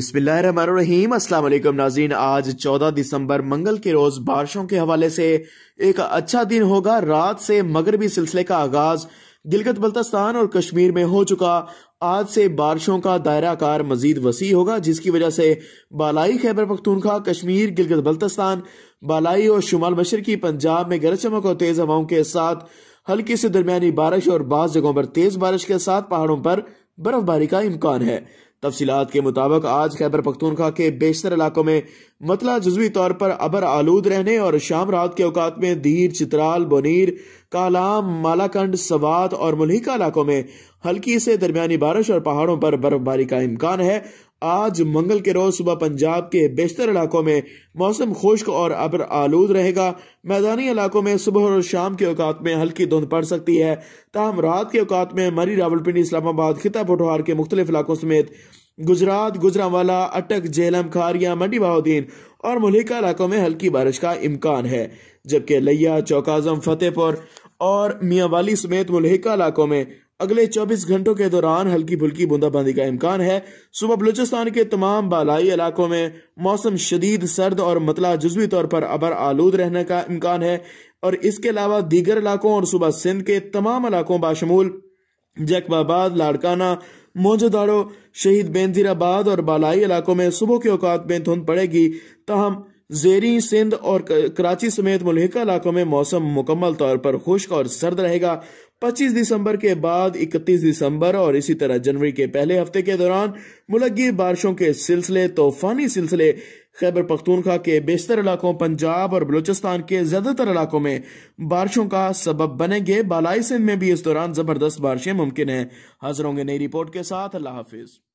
अस्सलाम वालेकुम नाजीन आज 14 दिसंबर मंगल के रोज बारिशों के हवाले से एक अच्छा दिन होगा रात से मगरबी सिलसिले का आगाज गिलगित बल्तिस्तान और कश्मीर में हो चुका आज से बारिशों का दायरा कार मजीद वसी होगा जिसकी वजह से बालाई खैबर पख्तूनखा कश्मीर गिलगित बल्तिस्तान बालाई और शुमाल मशरकी पंजाब में गरज चमक और तेज हवाओं के साथ हल्की से दरमिया बारिश और बाज जगहों पर तेज बारिश के साथ पहाड़ों पर बर्फबारी का इम्कान है तफसीत के मुताबिक आज खैबर पख्तूनखा के बेशतर इलाकों में मतला जजवी तौर पर अबर आलूद रहने और शाम रात के अवकात में धीर चित्राल बोनीर कालाम मालाकंड सवात और मुल्हिका इलाकों में हल्की से दरमियानी बारिश और पहाड़ों पर बर्फबारी का इम्कान है आज मंगल के रोज सुबह पंजाब के बेशतर इलाकों में मौसम खुश्क और अब्र आलूद रहेगा मैदानी इलाकों में सुबह और शाम के औकात में हल्की धुंध पड़ सकती है तहम रात के औकात में मरी रावलपिंडी इस्लामाबाद खिता पटवार के मुख्तलिफ इलाकों समेत गुजरात गुजरावाला अटक जेलम खारिया मंडी बहाउद्दीन और मलिका इलाकों में हल्की बारिश का इम्कान है जबकि लैया चौकाजम फतेहपुर और मियावाली समेत मुलहिका इलाकों में अगले 24 घंटों के दौरान हल्की फुल्की बूंदाबांदी का इम्कान है सुबह बलूचिस्तान के तमाम बालाई इलाकों में मौसम शदीद सर्द और मतला जज्वी तौर पर अबर आलूद रहने का इम्कान है और इसके अलावा दीगर इलाकों और सुबह सिंध के तमाम इलाकों बाशमूल जैकबाबाद लाड़काना मोजोदारो शहीद बेनजीराबाद और बालाई इलाकों में सुबह के औकात में धुंध पड़ेगी तहम जेरी सिंध और कराची समेत मुलहिका इलाकों में मौसम मुकम्मल तौर पर खुश्क और सर्द रहेगा 25 दिसंबर के बाद 31 दिसंबर और इसी तरह जनवरी के पहले हफ्ते के दौरान मुलगी बारिशों के सिलसिले तूफानी सिलसिले खैबर पख्तूनखा के बेशतर इलाकों पंजाब और बलूचिस्तान के ज़्यादातर इलाकों में बारिशों का सबब बनेंगे बालाई सिंध में भी इस दौरान ज़बरदस्त बारिशें मुमकिन है हाजिर होंगे नई रिपोर्ट के साथ अल्लाह हाफिज़